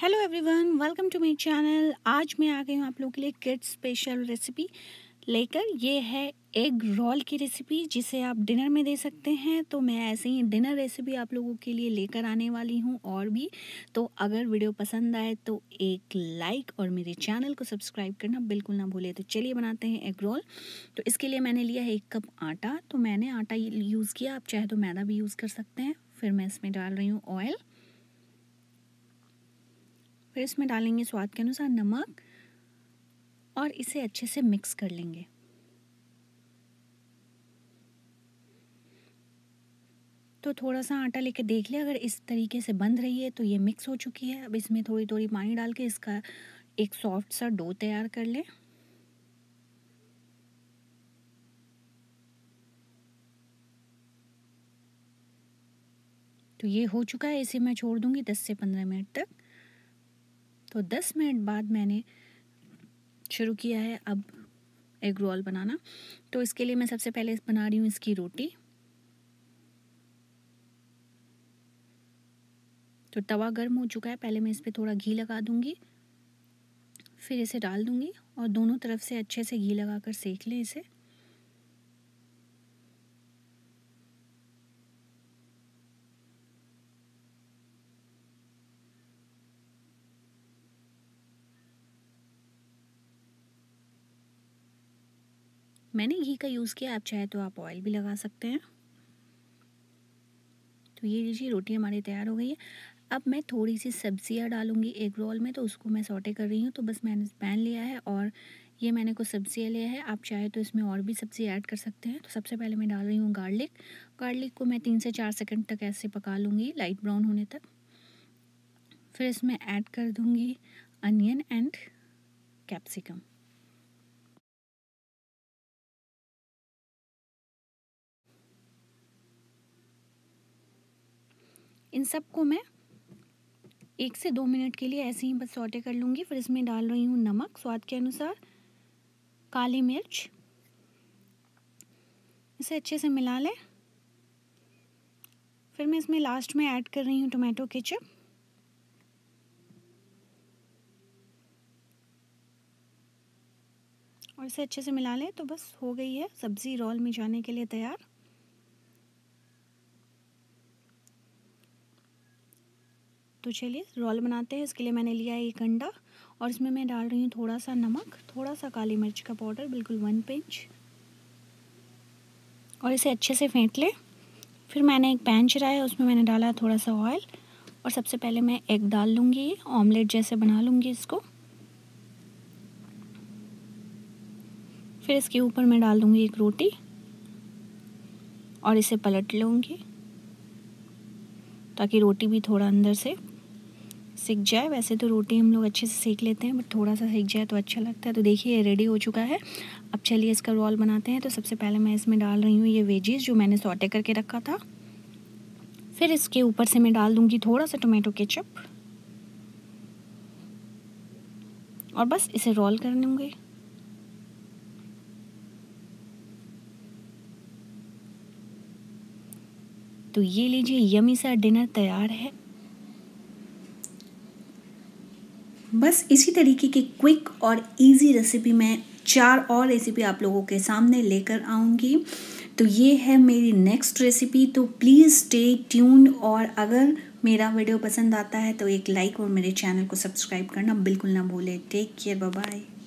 hello everyone welcome to my channel आज मैं आ गई हूँ आप लोगों के लिए किड्स स्पेशल रेसिपी लेकर ये है एग रोल की रेसिपी जिसे आप डिनर में दे सकते हैं तो मैं ऐसे ही डिनर रेसिपी आप लोगों के लिए लेकर आने वाली हूँ और भी तो अगर वीडियो पसंद आए तो एक लाइक और मेरे चैनल को सब्सक्राइब करना बिल्कुल ना भूले तो चलिए बनाते हैं एग रोल तो इसके लिए मैंने लिया है एक कप आटा तो मैंने आटा यूज़ किया आप चाहे तो मैदा भी यूज़ कर सकते हैं फिर मैं इसमें डाल रही हूँ ऑयल फिर इसमें डालेंगे स्वाद के अनुसार नमक और इसे अच्छे से मिक्स कर लेंगे तो थोड़ा सा आटा लेके देख लिया अगर इस तरीके से बंद रही है तो ये मिक्स हो चुकी है अब इसमें थोड़ी थोड़ी पानी डाल के इसका एक सॉफ्ट सा डो तैयार कर लें तो ये हो चुका है इसे मैं छोड़ दूंगी दस से पंद्रह मिनट तक तो 10 मिनट बाद मैंने शुरू किया है अब एग रोल बनाना तो इसके लिए मैं सबसे पहले बना रही हूँ इसकी रोटी तो तवा गर्म हो चुका है पहले मैं इस पर थोड़ा घी लगा दूँगी फिर इसे डाल दूँगी और दोनों तरफ से अच्छे से घी लगा कर सेक लें इसे मैंने घी का यूज़ किया आप चाहे तो आप ऑयल भी लगा सकते हैं तो ये लीजिए रोटी हमारी तैयार हो गई है अब मैं थोड़ी सी सब्जियाँ डालूंगी एग रोल में तो उसको मैं सोटे कर रही हूँ तो बस मैंने पैन लिया है और ये मैंने कुछ सब्जियाँ लिया है आप चाहे तो इसमें और भी सब्ज़ी ऐड कर सकते हैं तो सबसे पहले मैं डाल रही हूँ गार्लिक गार्लिक को मैं तीन से चार सेकंड तक ऐसे पका लूँगी लाइट ब्राउन होने तक फिर इसमें ऐड कर दूँगी अनियन एंड कैप्सिकम इन सबको मैं एक से दो मिनट के लिए ऐसे ही बस सौटे कर लूँगी फिर इसमें डाल रही हूँ नमक स्वाद के अनुसार काली मिर्च इसे अच्छे से मिला लें फिर मैं इसमें लास्ट में ऐड कर रही हूँ टोमेटो केचप और इसे अच्छे से मिला लें तो बस हो गई है सब्ज़ी रोल में जाने के लिए तैयार तो चलिए रोल बनाते हैं इसके लिए मैंने लिया है एक अंडा और इसमें मैं डाल रही हूँ थोड़ा सा नमक थोड़ा सा काली मिर्च का पाउडर बिल्कुल वन पिंच और इसे अच्छे से फेंट लें फिर मैंने एक पैन चराया उसमें मैंने डाला थोड़ा सा ऑयल और सबसे पहले मैं एग डाल लूँगी ऑमलेट जैसे बना लूँगी इसको फिर इसके ऊपर मैं डाल दूँगी एक रोटी और इसे पलट लूँगी ताकि रोटी भी थोड़ा अंदर से सीख जाए वैसे तो रोटी हम लोग अच्छे से सीख लेते हैं बट थोड़ा सा सीख जाए तो अच्छा लगता है तो देखिए ये रेडी हो चुका है अब चलिए इसका रोल बनाते हैं तो सबसे पहले मैं इसमें डाल रही हूँ ये वेजीज जो मैंने सॉटे करके रखा था फिर इसके ऊपर से मैं डाल दूँगी थोड़ा सा टोमेटो केचप और बस इसे रोल कर लूँगी तो ये लीजिए यमी सा डिनर तैयार है बस इसी तरीके की क्विक और इजी रेसिपी मैं चार और रेसिपी आप लोगों के सामने लेकर आऊँगी तो ये है मेरी नेक्स्ट रेसिपी तो प्लीज़ स्टे ट्यून और अगर मेरा वीडियो पसंद आता है तो एक लाइक और मेरे चैनल को सब्सक्राइब करना बिल्कुल ना भूलें टेक केयर बाय